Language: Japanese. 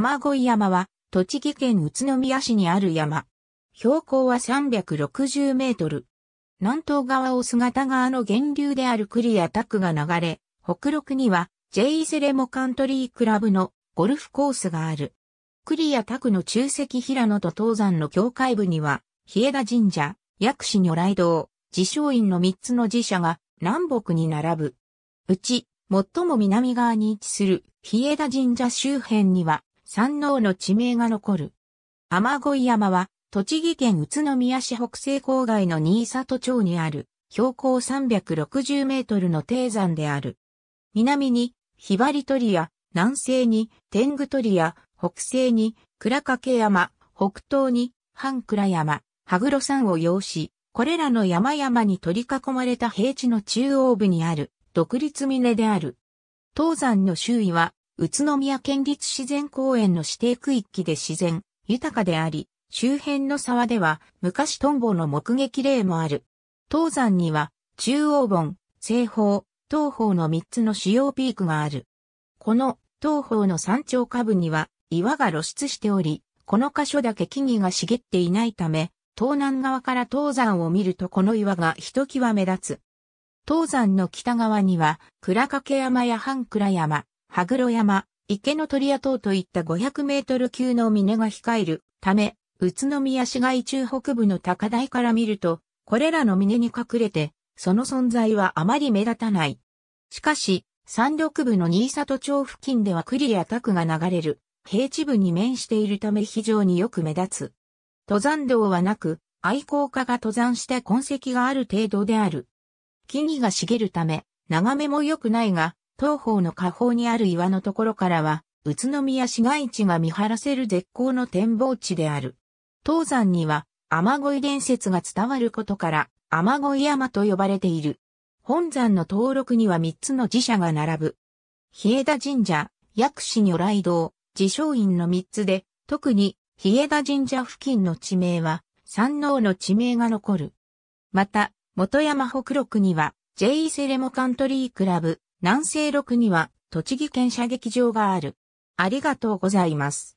雨乞山は、栃木県宇都宮市にある山。標高は360メートル。南東側を姿川の源流であるクリアタクが流れ、北陸には J セレモカントリークラブのゴルフコースがある。クリアタクの中石平野と東山の境界部には、日枝神社、薬師如来堂、自称院の3つの寺社が南北に並ぶ。うち、最も南側に位置する日枝神社周辺には、山王の地名が残る。雨乞山は、栃木県宇都宮市北西郊外の新里町にある、標高360メートルの低山である。南に、ひばり鳥や、南西に、天狗鳥や、北西に、倉掛山、北東に、半倉山、羽黒山を擁し、これらの山々に取り囲まれた平地の中央部にある、独立峰である。東山の周囲は宇都宮県立自然公園の指定区域で自然、豊かであり、周辺の沢では昔トンボの目撃例もある。東山には中央盆、西方、東方の3つの主要ピークがある。この東方の山頂下部には岩が露出しており、この箇所だけ木々が茂っていないため、東南側から東山を見るとこの岩がひときわ目立つ。東山の北側には、倉掛山や半倉山、羽黒山、池の鳥屋等といった500メートル級の峰が控えるため、宇都宮市街中北部の高台から見ると、これらの峰に隠れて、その存在はあまり目立たない。しかし、山麓部の新里町付近では栗や拓が流れる、平地部に面しているため非常によく目立つ。登山道はなく、愛好家が登山した痕跡がある程度である。木々が茂るため、眺めも良くないが、東方の下方にある岩のところからは、宇都宮市街地が見晴らせる絶好の展望地である。東山には、雨乞い伝説が伝わることから、雨乞い山と呼ばれている。本山の登録には3つの寺社が並ぶ。日枝神社、薬師如来堂、自称院の3つで、特に、日枝神社付近の地名は、山王の地名が残る。また、元山北六には、J セレモカントリークラブ、南西6には栃木県射撃場がある。ありがとうございます。